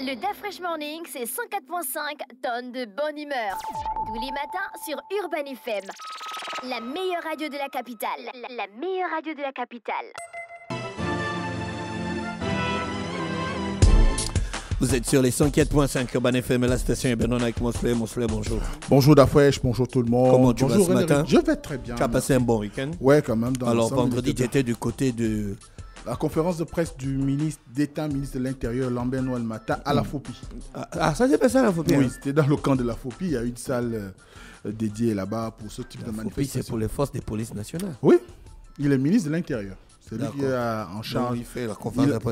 Le Dafresh Morning, c'est 104.5 tonnes de bonne humeur. Tous les matins sur Urban FM. La meilleure radio de la capitale. La meilleure radio de la capitale. Vous êtes sur les 104.5 Urban FM, la station est avec Monsley. Monsley, bonjour. Bonjour Dafresh, bonjour tout le monde. Comment tu bonjour, vas ce matin Je vais très bien. Tu as passé un bon week-end Ouais, quand même. Alors, vendredi, tu étais du côté de la conférence de presse du ministre d'État, ministre de l'Intérieur, Lambert Noël Mata, à la FOPI. Ah, ah, ça, c'est pas ça la FOPI Oui, hein. c'était dans le camp de la FOPI. Il y a une salle euh, dédiée là-bas pour ce type la de FOPI, c'est pour les forces des polices nationales. Oui, il est ministre de l'Intérieur. Celui qui est en charge. il fait la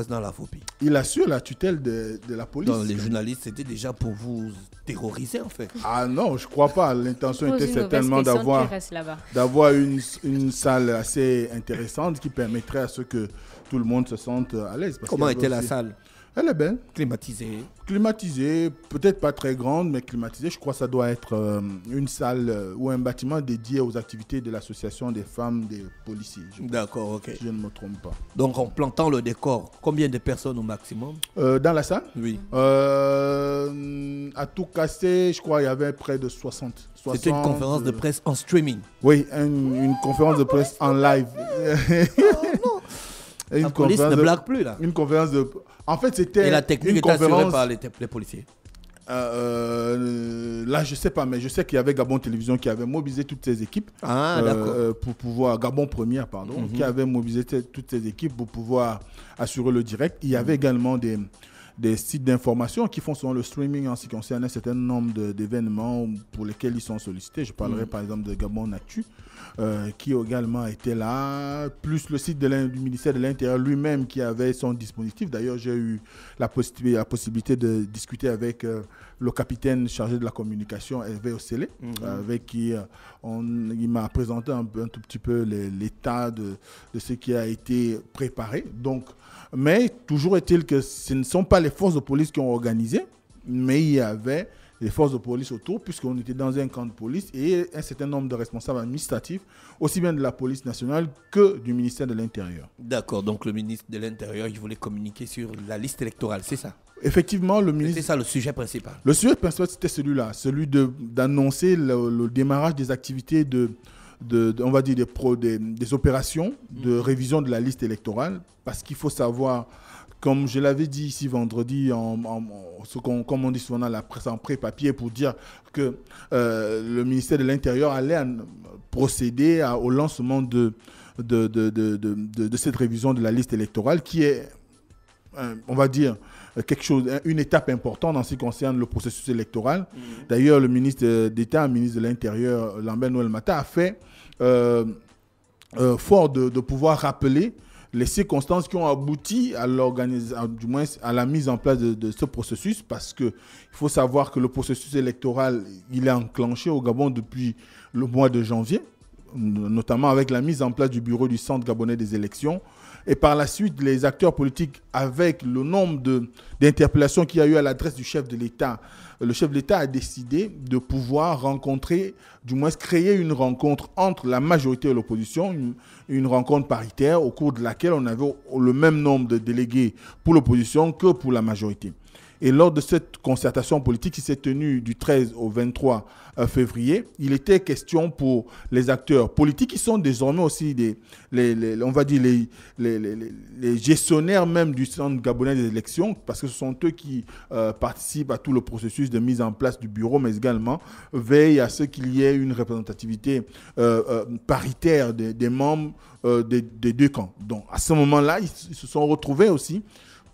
dans la Il assure la tutelle de, la police. Donc, les journalistes, c'était déjà pour vous terroriser, en fait. Ah non, je ne crois pas. L'intention était certainement d'avoir une, salle assez intéressante qui permettrait à ce que tout le monde se sente à l'aise. Comment était la salle elle est belle. Climatisée. Climatisée, peut-être pas très grande, mais climatisée. Je crois que ça doit être euh, une salle euh, ou un bâtiment dédié aux activités de l'association des femmes des policiers. D'accord, ok. Je ne me trompe pas. Donc en plantant le décor, combien de personnes au maximum euh, Dans la salle Oui. à tout casser, je crois qu'il y avait près de 60. C'était une conférence de presse en streaming. Oui, une conférence de presse en live. la police ne blague plus là. Une conférence de. En fait, c'était. Et la technique une conférence... par les, policiers. Euh, euh, là, je sais pas, mais je sais qu'il y avait Gabon Télévision qui avait mobilisé toutes ses équipes ah, euh, pour pouvoir Gabon Première, pardon, mhm. qui avait mobilisé toutes ses équipes pour pouvoir assurer le direct. Il y avait également des des sites d'information qui font souvent le streaming en ce qui concerne un certain nombre d'événements pour lesquels ils sont sollicités. Je parlerai mhm. par exemple de Gabon Actu. Euh, qui également était là, plus le site du ministère de l'Intérieur lui-même qui avait son dispositif. D'ailleurs, j'ai eu la, possibilité de discuter avec euh, le capitaine chargé de la communication, Hervé mhm. avec qui euh, il m'a présenté un, tout petit peu l'état de, de, ce qui a été préparé. Donc, mais toujours est-il que ce ne sont pas les forces de police qui ont organisé, mais il y avait les forces de police autour, puisqu'on était dans un camp de police et un certain nombre de responsables administratifs, aussi bien de la police nationale que du ministère de l'Intérieur. D'accord, donc le ministre de l'Intérieur, il voulait communiquer sur la liste électorale, c'est ça Effectivement, le ministre. C'est ça le sujet principal. Le sujet principal, c'était celui-là, celui, de d'annoncer le, démarrage des activités de, de, on va dire, des, pro, des, opérations de mm. révision de la liste électorale, parce qu'il faut savoir comme je l'avais dit ici vendredi, ce comme on dit souvent dans la presse en pré-papier, pour dire que euh, le ministère de l'Intérieur allait procéder au lancement de de, cette révision de la liste électorale qui est, euh, on va dire, quelque chose, une étape importante en ce qui concerne le processus électoral. Mmh. D'ailleurs, le ministre d'État, ministre de l'Intérieur, Lambert Noël Mata, a fait euh, fort de, pouvoir rappeler les circonstances qui ont abouti à, moins à la mise en place de, ce processus, parce qu'il faut savoir que le processus électoral, il est enclenché au Gabon depuis le mois de janvier, notamment avec la mise en place du bureau du Centre gabonais des élections. Et par la suite, les acteurs politiques, avec le nombre d'interpellations qu'il y a eu à l'adresse du chef de l'État, le chef de l'État a décidé de pouvoir rencontrer, du moins créer une rencontre entre la majorité et l'opposition, une, rencontre paritaire au cours de laquelle on avait le même nombre de délégués pour l'opposition que pour la majorité. Et lors de cette concertation politique qui s'est tenue du 13 au 23 euh, février, il était question pour les acteurs politiques qui sont désormais aussi les, on va dire les, gestionnaires même du centre gabonais des élections, parce que ce sont eux qui euh, participent à tout le processus de mise en place du bureau, mais également veillent à ce qu'il y ait une représentativité euh, paritaire des, membres des, deux camps. Donc à ce moment-là, ils se sont retrouvés aussi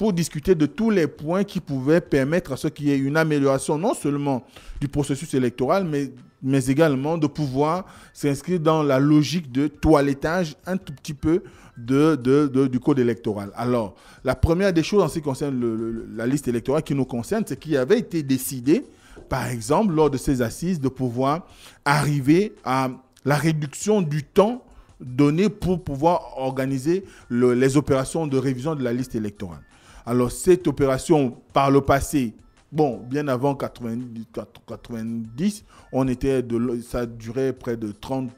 pour discuter de tous les points qui pouvaient permettre à ce qu'il y ait une amélioration non seulement du processus électoral, mais, mais également de pouvoir s'inscrire dans la logique de toilettage un tout petit peu de, du code électoral. Alors, la première des choses en ce qui concerne la liste électorale qui nous concerne, c'est qu'il avait été décidé, par exemple, lors de ces assises, de pouvoir arriver à la réduction du temps donné pour pouvoir organiser les opérations de révision de la liste électorale. Alors cette opération, par le passé, bon, bien avant 90, 90 on était de, ça durait près de 30,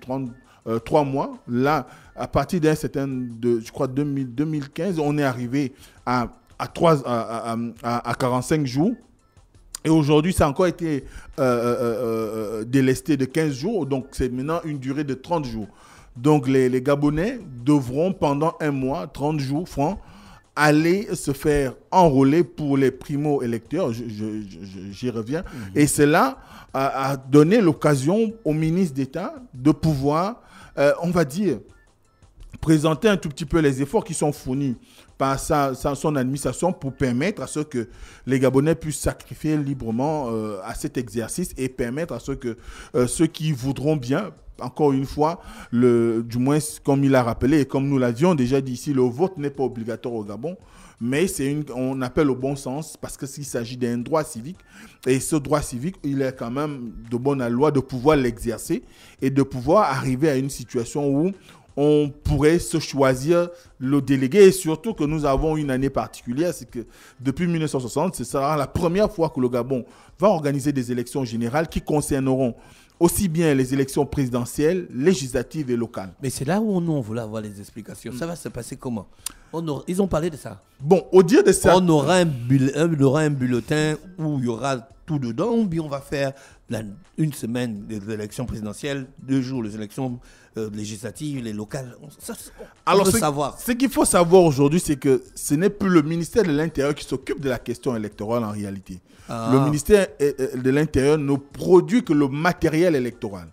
euh, mois. Là, à partir d'un certain, de, je crois, 2015, on est arrivé à, 3, à, 45 jours. Et aujourd'hui, ça a encore été euh, euh, délesté de 15 jours. Donc, c'est maintenant une durée de 30 jours. Donc, les, les Gabonais devront, pendant un mois, 30 jours francs, aller se faire enrôler pour les primo-électeurs, j'y reviens, mhm. et cela a, donné l'occasion au ministre d'État de pouvoir, euh, on va dire, présenter un tout petit peu les efforts qui sont fournis par son administration pour permettre à ce que les Gabonais puissent sacrifier librement euh, à cet exercice et permettre à ce que euh, ceux qui voudront bien encore une fois, le, du moins comme il a rappelé et comme nous l'avions déjà dit ici, le vote n'est pas obligatoire au Gabon, mais c'est une, on appelle au bon sens parce que s'il s'agit d'un droit civique et ce droit civique, il est quand même de bonne loi de pouvoir l'exercer et de pouvoir arriver à une situation où on pourrait se choisir le délégué et surtout que nous avons une année particulière, c'est que depuis 1960, ce sera la première fois que le Gabon va organiser des élections générales qui concerneront aussi bien les élections présidentielles, législatives et locales. Mais c'est là où nous, on voulait avoir les explications. Ça va se passer comment on Ils ont parlé de ça. Bon, au dire de ça... On aura un, bulletin, où il y aura tout dedans, ou bien on va faire une semaine des élections présidentielles, deux jours les élections euh, législatives, les locales. Alors, ce, Ce qu'il faut savoir aujourd'hui, c'est que ce n'est plus le ministère de l'Intérieur qui s'occupe de la question électorale en réalité. Ah. Le ministère euh, euh, de l'Intérieur ne produit que le matériel électoral.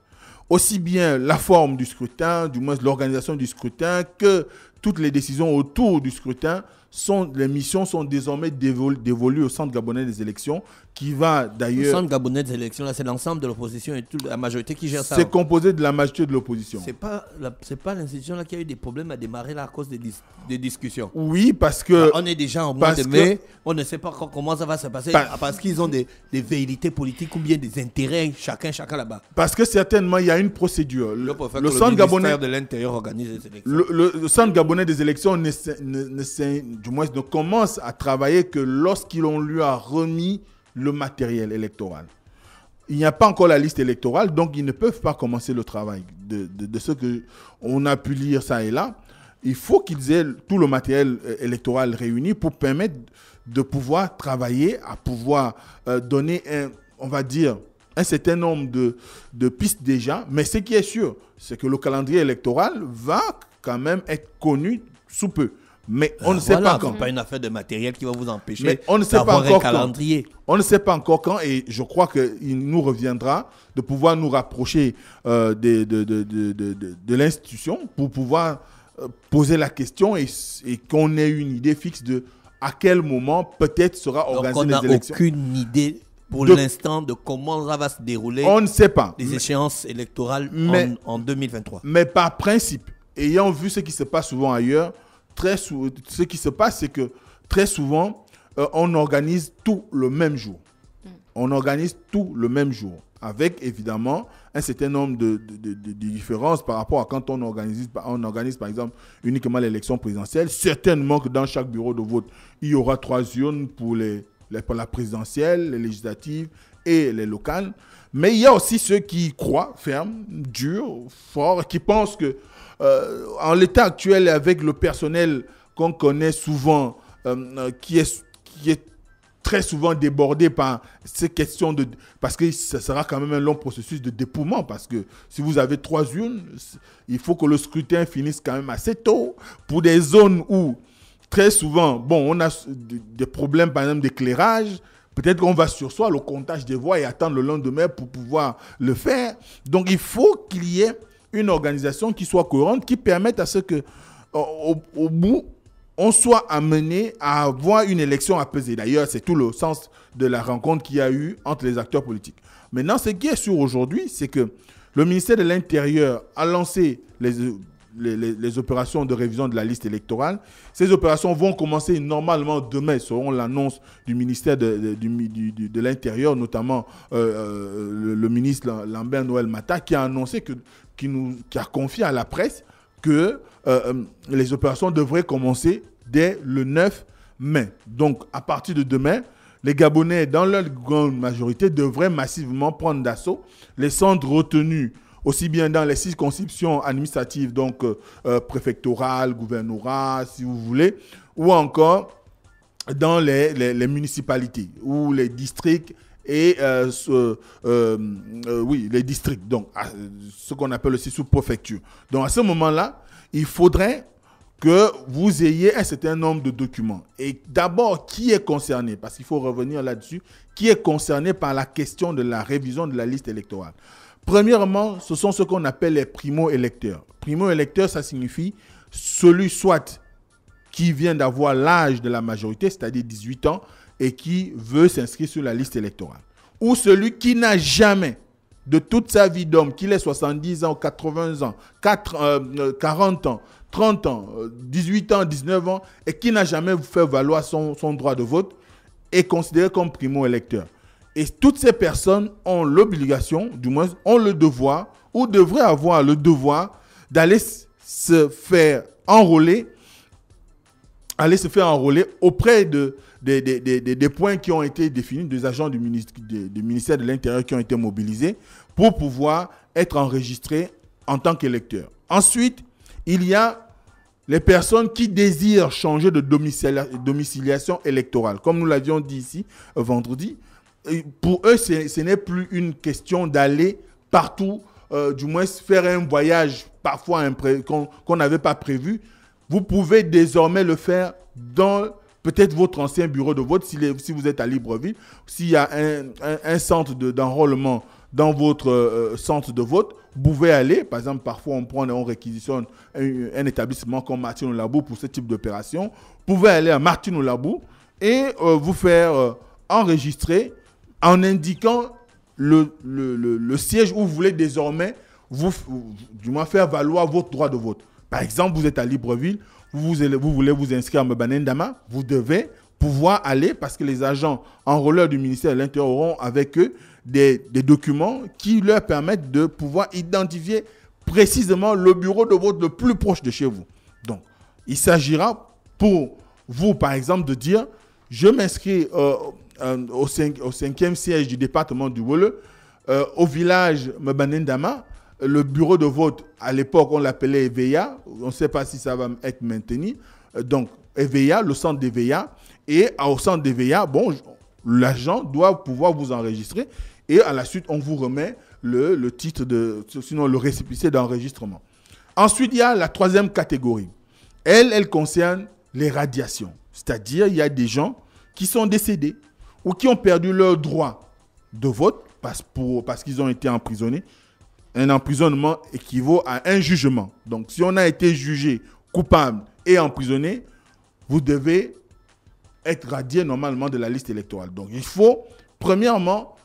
Aussi bien la forme du scrutin, du moins l'organisation du scrutin, que toutes les décisions autour du scrutin sont, les missions sont désormais dévolues au Centre gabonais des élections, qui va d'ailleurs... Le Centre gabonais des élections, là, c'est l'ensemble de l'opposition et toute la majorité qui gère ça. C'est composé de la majorité de l'opposition. C'est pas, pas l'institution là qui a eu des problèmes à démarrer là à cause des, discussions. Oui, parce que... on est déjà en mois de mai, on ne sait pas comment ça va se passer, parce qu'ils ont des, des politiques ou bien des intérêts, chacun, chacun là-bas. Parce que certainement, il y a une procédure. Le, Centre gabonais... de l'Intérieur organise les élections. Le, Centre gabonais des élections ne, ne, du moins ne commence à travailler que lorsqu'on lui a remis le matériel électoral. Il n'y a pas encore la liste électorale, donc ils ne peuvent pas commencer le travail. De, de, de ce qu'on a pu lire ça et là, il faut qu'ils aient tout le matériel euh, électoral réuni pour permettre de pouvoir travailler, à pouvoir euh, donner, un, on va dire, un certain nombre de pistes déjà. Mais ce qui est sûr, c'est que le calendrier électoral va quand même être connu sous peu. Mais on ah, ne sait pas quand. pas une affaire de matériel qui va vous empêcher Mais on ne sait pas encore calendrier. On ne sait pas encore quand et je crois qu'il nous reviendra de pouvoir nous rapprocher euh, de, de, de, de l'institution pour pouvoir euh, poser la question et, qu'on ait une idée fixe de à quel moment peut-être sera organisée les élections. On n'a aucune idée pour l'instant de comment ça va se dérouler. On ne sait pas. Les échéances électorales en, en, 2023. Mais par principe, ayant vu ce qui se passe souvent ailleurs, très ce qui se passe, c'est que très souvent, euh, on organise tout le même jour. Mm. On organise tout le même jour, avec évidemment un certain nombre de, différences par rapport à quand on organise, on organise par exemple uniquement l'élection présidentielle. Certainement que dans chaque bureau de vote, il y aura trois zones pour, pour la présidentielle, les législatives et les locales. Mais il y a aussi ceux qui croient ferme, dur, fort, qui pensent que euh, en l'état actuel, avec le personnel qu'on connaît souvent, euh, euh, qui, est, qui est très souvent débordé par ces questions de... Parce que ce sera quand même un long processus de dépouillement, parce que si vous avez trois urnes, il faut que le scrutin finisse quand même assez tôt. Pour des zones où, très souvent, bon, on a des problèmes, par exemple, d'éclairage, peut-être qu'on va sur soi le comptage des voix et attendre le lendemain pour pouvoir le faire. Donc, il faut qu'il y ait une organisation qui soit cohérente, qui permette à ce que, euh, au, bout, on soit amené à avoir une élection apaisée. D'ailleurs, c'est tout le sens de la rencontre qu'il y a eu entre les acteurs politiques. Maintenant, ce qui est sûr aujourd'hui, c'est que le ministère de l'Intérieur a lancé les, les, opérations de révision de la liste électorale. Ces opérations vont commencer normalement demain, selon l'annonce du ministère de, l'Intérieur, notamment euh, euh, le, le, ministre Lambert Noël Mata, qui a annoncé que qui, nous, qui a confié à la presse que euh, euh, les opérations devraient commencer dès le 9 mai. Donc, à partir de demain, les Gabonais, dans leur grande majorité, devraient massivement prendre d'assaut les centres retenus aussi bien dans les circonscriptions administratives, donc euh, préfectorales, gouvernorales, si vous voulez, ou encore dans les municipalités ou les districts et euh, euh, euh, oui, les districts, donc ce qu'on appelle aussi sous-préfecture. Donc à ce moment-là, il faudrait que vous ayez un certain nombre de documents. Et d'abord, qui est concerné Parce qu'il faut revenir là-dessus. Qui est concerné par la question de la révision de la liste électorale Premièrement, ce sont ce qu'on appelle les primo-électeurs. primo électeur ça signifie celui soit qui vient d'avoir l'âge de la majorité, c'est-à-dire 18 ans, et qui veut s'inscrire sur la liste électorale. Ou celui qui n'a jamais, de toute sa vie d'homme, qu'il ait 70 ans, 80 ans, 40 euh, euh, ans, 30 ans, 18 euh, ans, 19 ans, et qui n'a jamais fait valoir son, son droit de vote, est considéré comme primo-électeur. Et toutes ces personnes ont l'obligation, du moins ont le devoir, ou devraient avoir le devoir d'aller se faire enrôler, aller se faire enrôler auprès de des, points qui ont été définis, des agents du ministère, de l'Intérieur qui ont été mobilisés pour pouvoir être enregistrés en tant qu'électeurs. Ensuite, il y a les personnes qui désirent changer de domiciliation électorale. Comme nous l'avions dit ici euh, vendredi, euh, pour eux, ce n'est plus une question d'aller partout, euh, du moins faire un voyage parfois qu'on n'avait pas prévu. Vous pouvez désormais le faire dans peut-être votre ancien bureau de vote, si, vous êtes à Libreville, s'il y a un, centre d'enrôlement dans votre euh, centre de vote, vous pouvez aller. Par exemple, parfois, on prend et on réquisitionne un, établissement comme Martin Labou pour ce type d'opération. Vous pouvez aller à Martin Labou et euh, vous faire euh, enregistrer en indiquant le, siège où vous voulez désormais vous, du moins faire valoir votre droit de vote. Par exemple, vous êtes à Libreville, vous, voulez vous inscrire à Mbanendama, vous devez pouvoir aller parce que les agents enrôleurs du ministère de l'Intérieur auront avec eux des, documents qui leur permettent de pouvoir identifier précisément le bureau de vote le plus proche de chez vous. Donc, il s'agira pour vous, par exemple, de dire, je m'inscris euh, euh, au 5 au, cinquième siège du département du Wole, euh, au village Mabanendama, le bureau de vote, à l'époque, on l'appelait EVA On ne sait pas si ça va être maintenu. Euh, donc, EVA le centre VA. Et au centre d'EVEA, bon, l'agent doit pouvoir vous enregistrer. Et à la suite, on vous remet le, titre de, sinon le récépissé d'enregistrement. Ensuite, il y a la troisième catégorie. Elle, elle concerne les radiations. C'est-à-dire, il y a des gens qui sont décédés ou qui ont perdu leur droit de vote parce qu'ils ont été emprisonnés un emprisonnement équivaut à un jugement. Donc si on a été jugé coupable et emprisonné, vous devez être radié normalement de la liste électorale. Donc il faut, premièrement,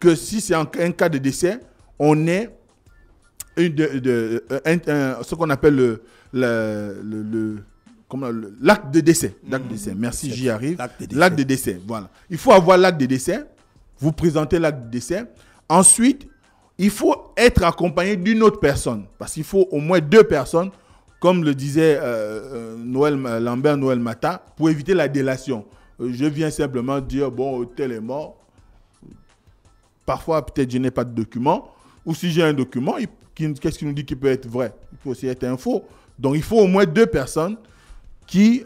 que si c'est un, cas de décès, on ait euh, ce qu'on appelle le, l'acte de décès. Mmh. L'acte de décès. Merci, j'y arrive. L'acte de, décès. Voilà. Il faut avoir l'acte de décès. Vous présentez l'acte de décès. Ensuite, il faut être accompagné d'une autre personne, parce qu'il faut au moins deux personnes, comme le disait euh, euh, Noël, Lambert Noël Mata, pour éviter la délation. Euh, je viens simplement dire, bon, tel est mort. Parfois, peut-être je n'ai pas de document, ou si j'ai un document, qu'est-ce qui nous dit qu'il peut être vrai Il peut aussi être un faux. Donc, il faut au moins deux personnes qui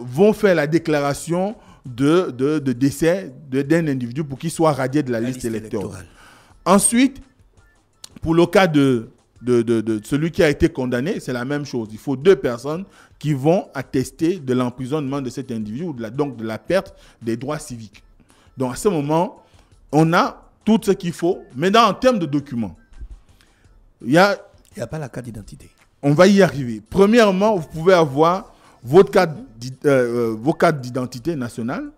vont faire la déclaration de, de, décès d'un individu pour qu'il soit radié de la, liste, électorale. Ensuite, pour le cas de, celui qui a été condamné, c'est la même chose. Il faut deux personnes qui vont attester de l'emprisonnement de cet individu, ou de la, donc de la perte des droits civiques. Donc à ce moment, on a tout ce qu'il faut. dans en termes de documents, il y a... n'y a pas la carte d'identité. On va y arriver. Premièrement, vous pouvez avoir votre carte, euh, euh, vos cartes d'identité nationale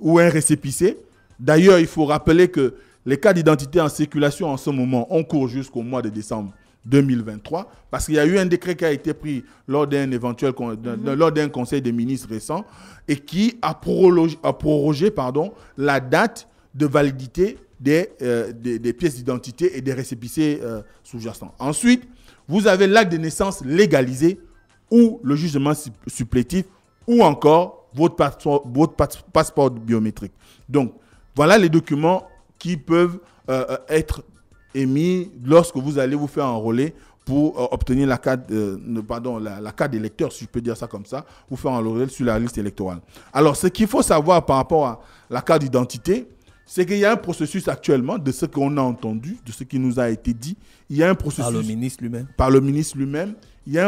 ou un récépissé. D'ailleurs, il faut rappeler que les cas d'identité en circulation en ce moment, ont cours jusqu'au mois de décembre 2023, parce qu'il y a eu un décret qui a été pris lors d'un éventuel lors d'un conseil des ministres récent et qui a prorogé, pardon, la date de validité des, euh, pièces d'identité et des récépissés euh, sous-jacents. Ensuite, vous avez l'acte de naissance légalisé ou le jugement supplétif ou encore votre votre passeport biométrique. Donc, voilà les documents qui peuvent euh, euh, être émis lorsque vous allez vous faire enrôler pour euh, obtenir la carte, pardon, la, carte d'électeur, si je peux dire ça comme ça, vous faire enrôler sur la liste électorale. Alors, ce qu'il faut savoir par rapport à la carte d'identité, c'est qu'il y a un processus actuellement de ce qu'on a entendu, de ce qui nous a été dit. Il y a un processus. Par le ministre lui-même. Par le ministre lui-même. Il y, a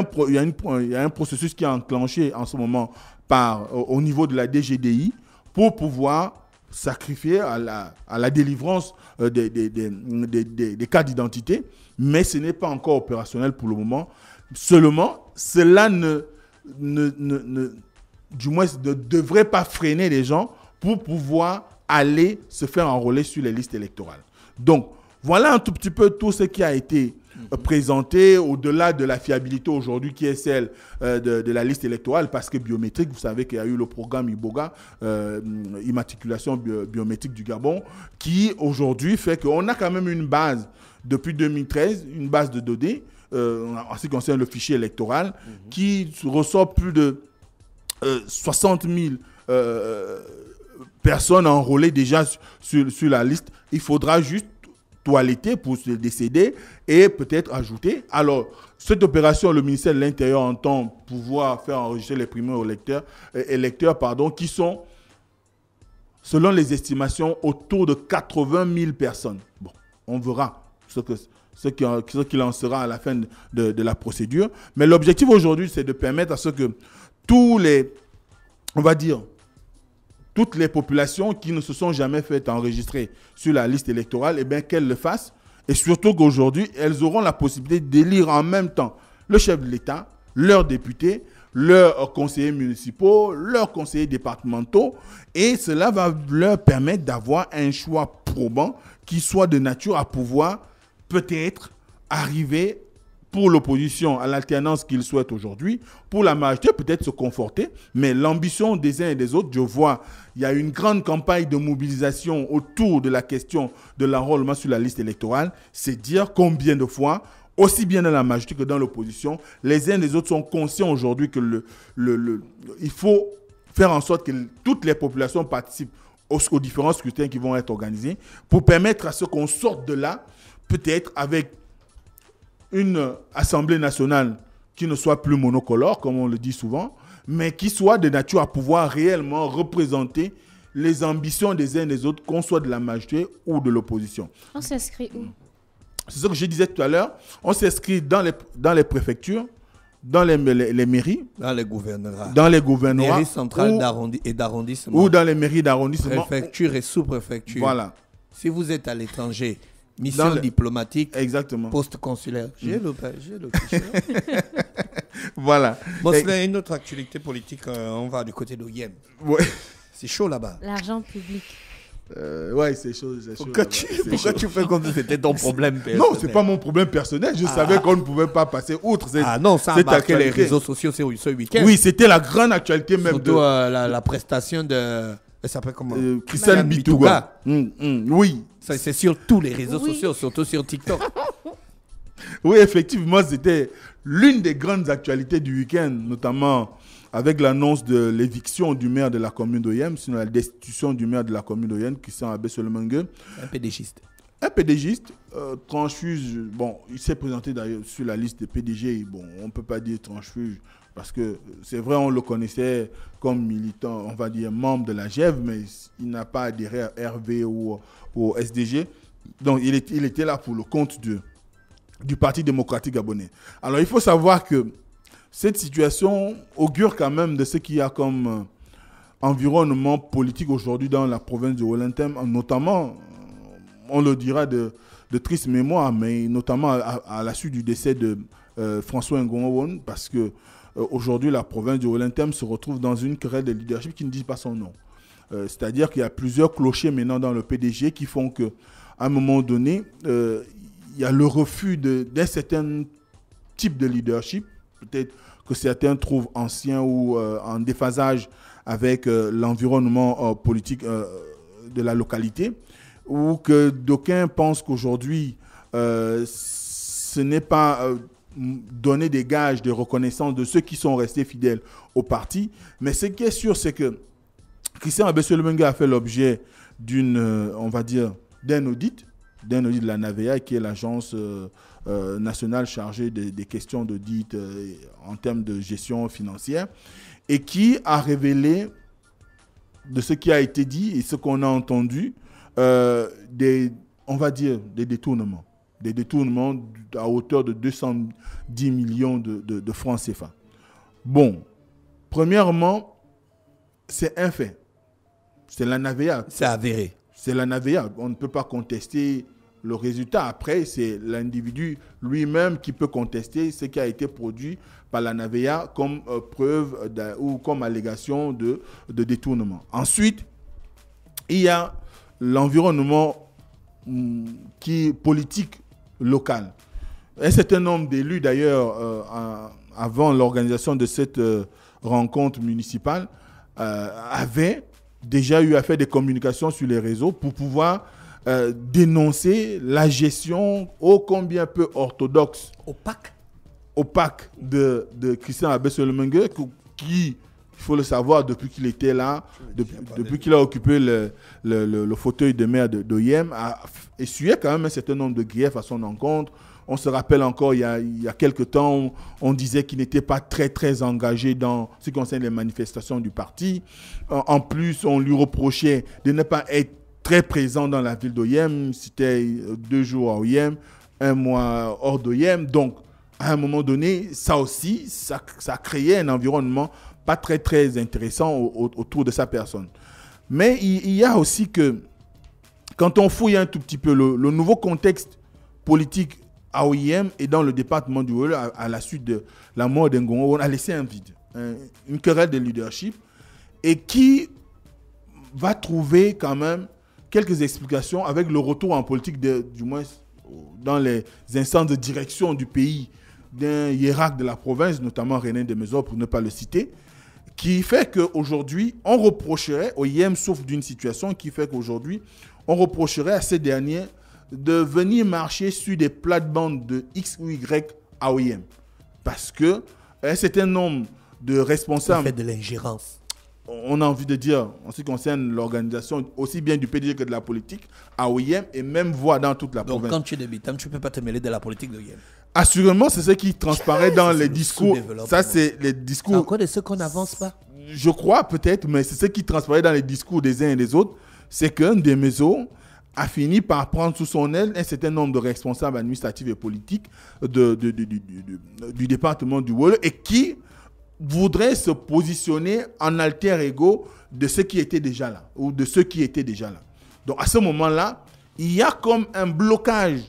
un processus qui est enclenché en ce moment par, au niveau de la DGDI pour pouvoir sacrifié à la, à la délivrance euh, des, des, cas d'identité, mais ce n'est pas encore opérationnel pour le moment. Seulement, cela ne, ne, ne du moins, ne devrait pas freiner les gens pour pouvoir aller se faire enrôler sur les listes électorales. Donc, voilà un tout petit peu tout ce qui a été euh, présentée au-delà de la fiabilité aujourd'hui qui est celle euh, de, la liste électorale, parce que biométrique, vous savez qu'il y a eu le programme IBOGA, euh, immatriculation biométrique du Gabon, qui aujourd'hui fait qu'on a quand même une base depuis 2013, une base de données en ce qui concerne le fichier électoral, mhm. qui ressort plus de 60 000 personnes enrôlées déjà sur la liste. Il faudra juste toiletter pour se décéder et peut-être ajouter. Alors, cette opération, le ministère de l'Intérieur entend pouvoir faire enregistrer les primeurs électeurs, euh, électeurs pardon, qui sont, selon les estimations, autour de 80 000 personnes. Bon, on verra ce que ce qu'il en sera à la fin de la procédure. Mais l'objectif aujourd'hui, c'est de permettre à ce que tous les, on va dire, toutes les populations qui ne se sont jamais faites enregistrer sur la liste électorale, eh bien, qu'elles le fassent. Et surtout qu'aujourd'hui, elles auront la possibilité d'élire en même temps le chef de l'État, leurs députés, leurs conseillers municipaux, leurs conseillers départementaux. Et cela va leur permettre d'avoir un choix probant qui soit de nature à pouvoir peut-être arriver pour l'opposition à l'alternance qu'ils souhaitent aujourd'hui, pour la majorité peut-être se conforter, mais l'ambition des uns et des autres, je vois, il y a une grande campagne de mobilisation autour de la question de l'enrôlement sur la liste électorale, c'est dire combien de fois aussi bien dans la majorité que dans l'opposition, les uns et les autres sont conscients aujourd'hui que il faut faire en sorte que toutes les populations participent aux, aux différents scrutins qui vont être organisés pour permettre à ce qu'on sorte de là, peut-être avec une Assemblée nationale qui ne soit plus monocolore, comme on le dit souvent, mais qui soit de nature à pouvoir réellement représenter les ambitions des uns et des autres, qu'on soit de la majorité ou de l'opposition. On s'inscrit où C'est ce que je disais tout à l'heure. On s'inscrit dans les, dans les préfectures, dans les, les, mairies. Dans les gouvernements. Dans les Mairies centrales et d'arrondissement. Ou dans les mairies d'arrondissement. Préfecture et sous-préfecture. Voilà. Si vous êtes à l'étranger, Mission diplomatique. Exactement. Poste consulaire. J'ai mmh. le, le Voilà. Bon, c'est une autre actualité politique. Euh, on va du côté de Ouais. C'est chaud là-bas. L'argent public. Euh, ouais, c'est chaud. Pourquoi, tu, pourquoi tu fais comme si c'était ton problème personnel Non, c'est pas mon problème personnel. Je ah. savais qu'on ne pouvait pas passer outre. Ah non, ça a marqué les réseaux sociaux ce week-end. Oui, c'était la grande actualité même Surtout de... Euh, la prestation de elle s'appelle Bitouga. Euh, mm, mm. oui. C'est sur tous les réseaux sociaux, surtout sur TikTok. oui, effectivement, c'était l'une des grandes actualités du week-end, notamment avec l'annonce de l'éviction du maire de la commune d'Oyem, sinon la destitution du maire de la commune d'Oyem, Christian Abbé Solomengue. Un pédégiste. Un pédégiste, euh, bon, il s'est présenté d'ailleurs sur la liste des PDG, bon, on ne peut pas dire transfuge, parce que c'est vrai, on le connaissait comme militant, on va dire membre de la GEV, mais il n'a pas adhéré à RV ou au SDG. Donc il, il, était là pour le compte du Parti démocratique gabonais. Alors il faut savoir que cette situation augure quand même de ce qu'il y a comme euh, environnement politique aujourd'hui dans la province de Wellington, notamment, on le dira de, de triste mémoire, mais notamment à, la suite du décès de euh, François Ngongo parce que euh, aujourd'hui, la province du Rolentem se retrouve dans une querelle de leadership qui ne dit pas son nom. Euh, c'est-à-dire qu'il y a plusieurs clochers maintenant dans le PDG qui font que, à un moment donné, euh, il y a le refus d'un certain type de leadership, peut-être que certains trouvent ancien ou en déphasage avec l'environnement politique de la localité, ou que d'aucuns pensent qu'aujourd'hui, ce n'est pas donner des gages de reconnaissance de ceux qui sont restés fidèles au parti. Mais ce qui est sûr, c'est que Christian Abessolemenga a fait l'objet d'une, euh, on va dire, d'un audit, d'un audit de la NAVEA, qui est l'agence euh, euh, nationale chargée des, questions d'audit en termes de gestion financière, et qui a révélé de ce qui a été dit et ce qu'on a entendu, des, on va dire, des détournements des détournements à hauteur de 210 millions de, francs CFA. Bon, premièrement, c'est un fait. C'est la NAVEA. C'est avéré. C'est la NAVEA. On ne peut pas contester le résultat. Après, c'est l'individu lui-même qui peut contester ce qui a été produit par la NAVEA comme euh, preuve ou comme allégation de, détournement. Ensuite, il y a l'environnement hmm, qui politique c'est Un certain nombre d'élus, d'ailleurs, euh, avant l'organisation de cette euh, rencontre municipale, euh, avaient déjà eu à faire des communications sur les réseaux pour pouvoir dénoncer la gestion ô combien peu orthodoxe. Opaque. Opaque de, de Christian Abbé Solomengue qui il faut le savoir depuis qu'il était là, depuis, qu'il a occupé le, fauteuil de maire d'OIM, de, a essuyé quand même un certain nombre de griefs à son encontre. On se rappelle encore, il y a, il quelques temps, on, disait qu'il n'était pas très, très engagé dans ce qui concerne les manifestations du parti. En, plus, on lui reprochait de ne pas être très présent dans la ville d'Oyem. C'était deux jours à Oyem, un mois hors d'Oyem. Donc, à un moment donné, ça aussi, ça, ça créait un environnement pas très très intéressant autour de sa personne. Mais il, y a aussi que quand on fouille un tout petit peu le, nouveau contexte politique à OIM et dans le département du Haut, à, la suite de la mort d'Engongo, on a laissé un vide, une querelle de leadership, et qui va trouver quand même quelques explications avec le retour en politique, de, du moins dans les instances de direction du pays, d'un hiérarque de la province, notamment René Demesor, pour ne pas le citer, qui fait qu'aujourd'hui, on reprocherait, OIM sauf d'une situation qui fait qu'aujourd'hui, on reprocherait à ces derniers de venir marcher sur des plates-bandes de X ou Y à OIM. Parce que euh, c'est un nombre de responsables... On de l'ingérence. On a envie de dire, en ce qui concerne l'organisation, aussi bien du PDG que de la politique, à OIM, et même voire dans toute la province. Donc quand tu es tu ne peux pas te mêler de la politique de OIM. Assurément, c'est ce qui transparaît dans les discours. Ça, c'est les discours. Encore de ceux qu'on n'avance pas. Je crois peut-être, mais c'est ce qui transparaît dans les discours des uns et des autres. C'est qu'un des maisons a fini par prendre sous son aile un certain nombre de responsables administratifs et politiques du département du Wall et qui voudraient se positionner en alter ego de ceux qui étaient déjà là ou de ceux qui étaient déjà là. Donc à ce moment-là, il y a comme un blocage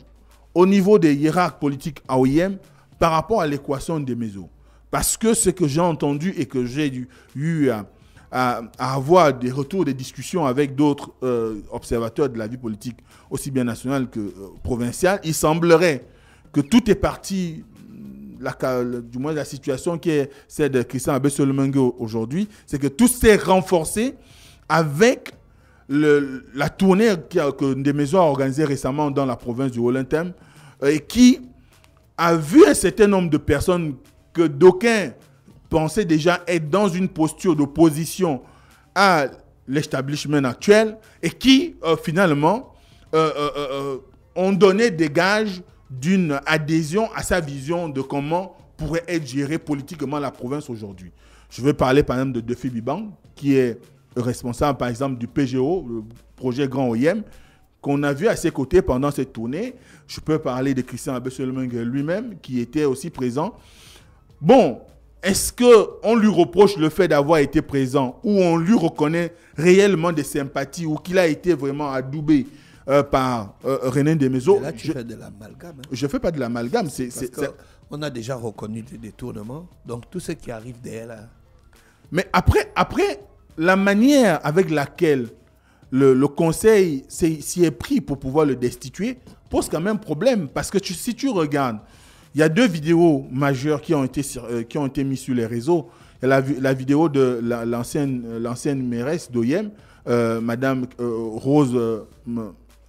au niveau des hiérarches politiques AOIM par rapport à l'équation des maisons. Parce que ce que j'ai entendu et que j'ai eu à, avoir des retours, des discussions avec d'autres euh, observateurs de la vie politique, aussi bien nationale que euh, provinciale, il semblerait que tout est parti, mm, la, du moins la situation qui est celle de Christian Abbé Solomengo aujourd'hui, c'est que tout s'est renforcé avec la tournée que maisons a organisée récemment dans la province du Hollentem, euh, et qui a vu un certain nombre de personnes que d'aucuns pensaient déjà être dans une posture d'opposition à l'establishment actuel et qui, euh, finalement, euh, ont donné des gages d'une adhésion à sa vision de comment pourrait être gérée politiquement la province aujourd'hui. Je veux parler par exemple de Defi qui est responsable par exemple du PGO, le projet Grand OIM, qu'on a vu à ses côtés pendant cette tournée. Je peux parler de Christian Abesselmung lui-même, qui était aussi présent. Bon, est-ce qu'on lui reproche le fait d'avoir été présent ou on lui reconnaît réellement des sympathies ou qu'il a été vraiment adoubé euh, par euh, René Demezo Là, tu je, fais de l'amalgame. Hein. Je ne fais pas de l'amalgame. On a déjà reconnu des détournements. Donc, tout ce qui arrive derrière... Là... Mais après, après la manière avec laquelle le, conseil s'y est pris pour pouvoir le destituer pose quand même problème. Parce que si tu regardes, il y a deux vidéos majeures qui ont été, euh, qui ont été mises sur les réseaux. Il y a la, vidéo de l'ancienne euh, l'ancienne mairesse d'Oyem, euh, Madame Rose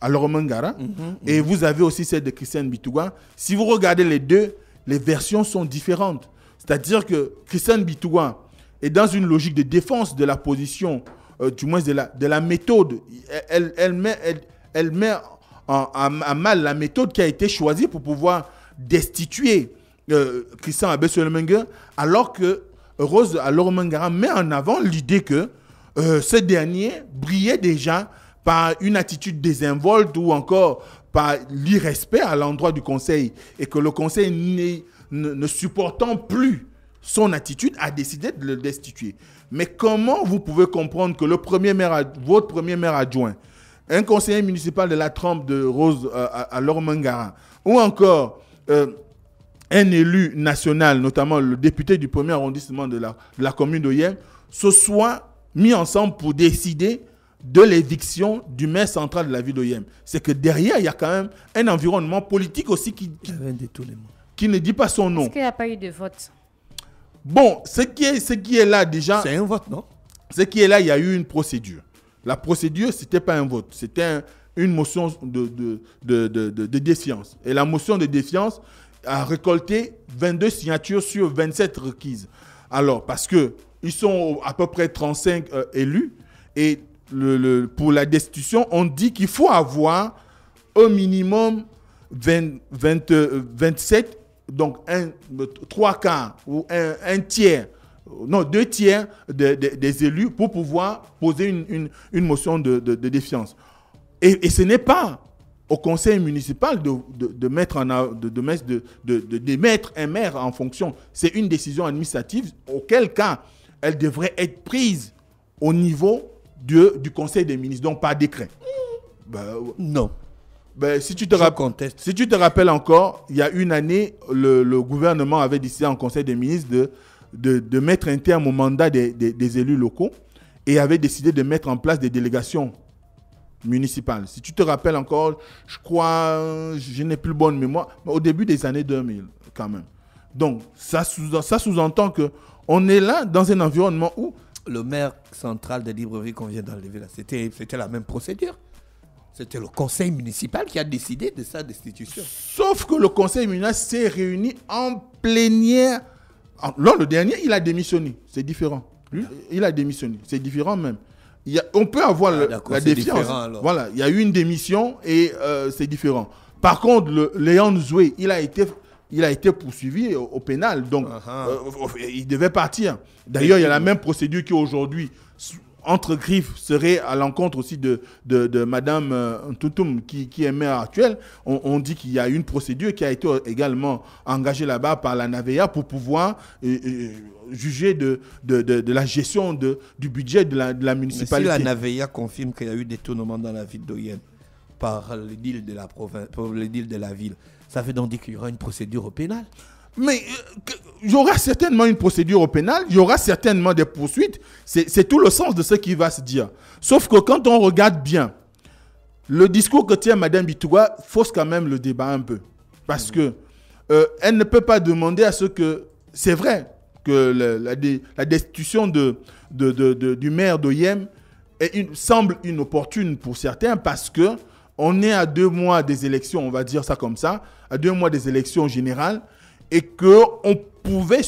Alormangara. Mhm, mhm. et vous avez aussi celle de Christiane Bitouga. Si vous regardez les deux, les versions sont différentes. C'est-à-dire que Christiane Bitouga, et dans une logique de défense de la position, euh, du moins de la, méthode, elle, met, elle, met mal la méthode qui a été choisie pour pouvoir destituer euh, Christian Christian alors que Rose Alormangara met en avant l'idée que euh, ce dernier brillait déjà par une attitude désinvolte ou encore par l'irrespect à l'endroit du Conseil et que le Conseil ne, ne supportant plus son attitude, a décidé de le destituer. Mais comment vous pouvez comprendre que le premier maire, votre premier maire adjoint, un conseiller municipal de la trempe de Rose euh, à, Lormangara, ou encore euh, un élu national, notamment le député du premier arrondissement de la, de commune d'Oyem, se soient mis ensemble pour décider de l'éviction du maire central de la ville d'Oyem. C'est que derrière, il y a quand même un environnement politique aussi qui, qui ne dit pas son nom. Est-ce qu'il n'y a pas eu de vote Bon, ce qui est, ce qui est là déjà. C'est un vote, non Ce qui est là, il y a eu une procédure. La procédure, ce n'était pas un vote, c'était une motion de, de, défiance. Et la motion de défiance a récolté 22 signatures sur 27 requises. Alors, parce qu'ils sont à peu près 35 euh, élus et le, pour la destitution, on dit qu'il faut avoir au minimum 20, 27 euh, donc un, trois quarts ou un, tiers non, deux tiers des élus pour pouvoir poser une, motion de, défiance. Et, ce n'est pas au conseil municipal de, mettre en, de, un maire en fonction. C'est une décision administrative, auquel cas elle devrait être prise au niveau du, conseil des ministres, donc pas décret. non. Ben, si, tu te si tu te rappelles encore, il y a une année, le, gouvernement avait décidé en Conseil des ministres de, de, mettre un terme au mandat des, élus locaux et avait décidé de mettre en place des délégations municipales. Si tu te rappelles encore, je crois, je n'ai plus bonne mémoire, mais au début des années 2000 quand même. Donc, ça, sous, entend que on est là dans un environnement où... Le maire central de Libreville qu'on vient d'enlever là, c'était la même procédure. C'était le conseil municipal qui a décidé de sa destitution. Sauf que le conseil municipal s'est réuni en plénière. L'an le dernier, il a démissionné. C'est différent. Hein? il a démissionné. C'est différent même. on peut avoir ah, la défiance. Voilà, il y a eu une démission et euh, c'est différent. Par contre, Léon Zoué, il a été il a été poursuivi au, pénal. Donc, ah, ah. Euh, il devait partir. D'ailleurs, il y a la même procédure qu'aujourd'hui entre griffes serait à l'encontre aussi de, de, de Madame euh, qui, est maire actuelle. On, dit qu'il y a une procédure qui a été également engagée là-bas par la NAVEA pour pouvoir euh, euh, juger de, de, la gestion de, du budget de la, la municipalité. Mais si la NAVEA confirme qu'il y a eu des tournements dans la ville d'Oyen par les de la province, de la ville, ça veut donc dire qu'il y aura une procédure au pénal mais il euh, y aura certainement une procédure au pénal, il y aura certainement des poursuites. C'est tout le sens de ce qui va se dire. Sauf que quand on regarde bien, le discours que tient Mme Bitoua fausse quand même le débat un peu. Parce qu'elle que euh, elle ne peut pas demander à ce que. C'est vrai que la, destitution de, de, du maire d'Oyem semble inopportune pour certains parce que on est à deux mois des élections, on va dire ça comme ça, à deux mois des élections générales et qu'on pouvait,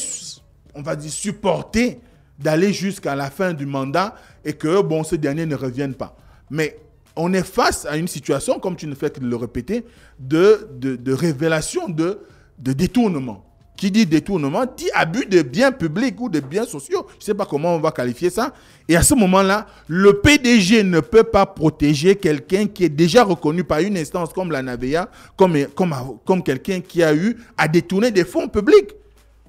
on va dire, supporter d'aller jusqu'à la fin du mandat et que, bon, ce dernier ne revienne pas. Mais on est face à une situation, comme tu ne fais que de le répéter, de, révélation, de détournement. Qui dit détournement dit abus de biens publics ou de biens sociaux. Je ne sais pas comment on va qualifier ça. Et à ce moment-là, le PDG ne peut pas protéger quelqu'un qui est déjà reconnu par une instance comme la NAVEA, comme, comme, comme quelqu'un qui a eu à détourner des fonds publics.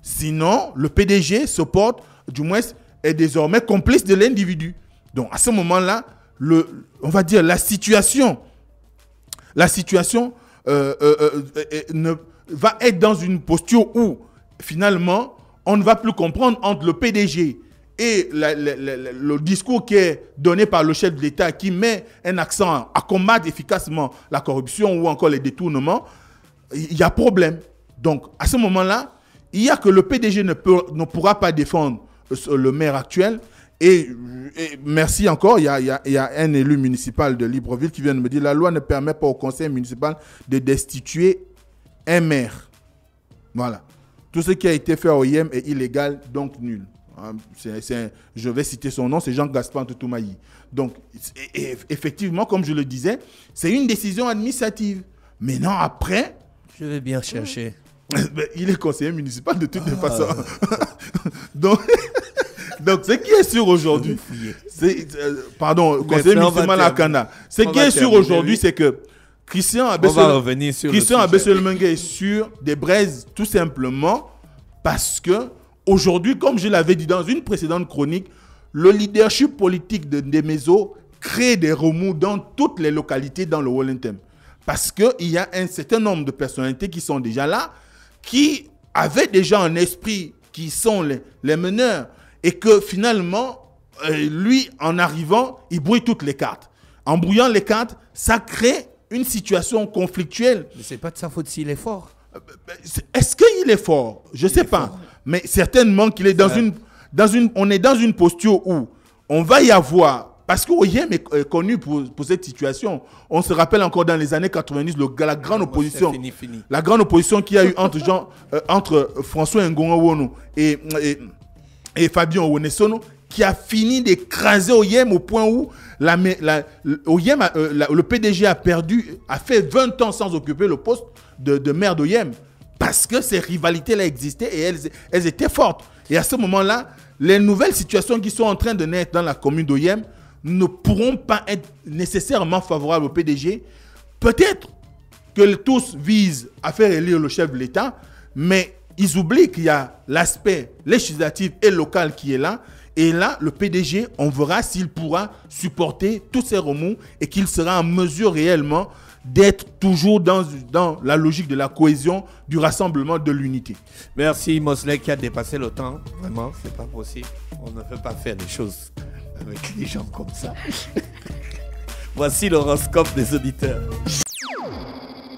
Sinon, le PDG se porte, du moins, est désormais complice de l'individu. Donc à ce moment-là, on va dire la situation, la situation euh, euh, euh, ne va être dans une posture où, finalement, on ne va plus comprendre entre le PDG et le discours qui est donné par le chef de l'État qui met un accent à combattre efficacement la corruption ou encore les détournements, il y a problème. Donc, à ce moment-là, il y a que le PDG ne, ne pourra pas défendre le maire actuel. Et, merci encore, il y, a, un élu municipal de Libreville qui vient de me dire la loi ne permet pas au conseil municipal de destituer un maire. Voilà. Tout ce qui a été fait au IEM est illégal, donc nul. Hein, je vais citer son nom, c'est Jean-Gaspard Tutumayi. Donc, effectivement, comme je le disais, c'est une décision administrative. Mais non, après... Je vais bien chercher. Ben, il est conseiller municipal de toutes les ah. façons. donc, donc, ce qui est sûr aujourd'hui, euh, pardon, conseiller municipal à Cana. Ce qui est sûr aujourd'hui, c'est que Christian abessel Christian est sur des braises tout simplement parce que aujourd'hui, comme je l'avais dit dans une précédente chronique, le leadership politique de Demezo crée des remous dans toutes les localités dans le Wallentem. Parce qu'il y a un certain nombre de personnalités qui sont déjà là, qui avaient déjà un esprit, qui sont les, les meneurs, et que finalement, euh, lui, en arrivant, il brouille toutes les cartes. En brouillant les cartes, ça crée une situation conflictuelle. Mais c'est pas de sa faute s'il est fort. Euh, ben, ben, est-ce qu'il est fort Je ne sais pas. Mais certainement qu'il est dans une, dans une... On est dans une posture où on va y avoir... Parce que Oyem est connu pour, cette situation. On se rappelle encore dans les années 90, le, la grande opposition. La grande opposition qu'il y a eu entre, Jean, euh, entre François Ngonga et, et, Fabien Onesono qui a fini d'écraser OIM au point où la, euh, le PDG a perdu, a fait 20 ans sans occuper le poste de, de maire d'OIM. Parce que ces rivalités-là existaient et elles, elles étaient fortes. Et à ce moment-là, les nouvelles situations qui sont en train de naître dans la commune d'OIM ne pourront pas être nécessairement favorables au PDG. Peut-être que tous visent à faire élire le chef de l'État, mais ils oublient qu'il y a l'aspect législatif et local qui est là, et là, le PDG, on verra s'il pourra supporter tous ces remous et qu'il sera en mesure réellement d'être toujours dans, la logique de la cohésion, du rassemblement, de l'unité. Merci Mosley qui a dépassé le temps. Vraiment, ce n'est pas possible. On ne peut pas faire des choses avec les gens comme ça. Voici l'horoscope des auditeurs.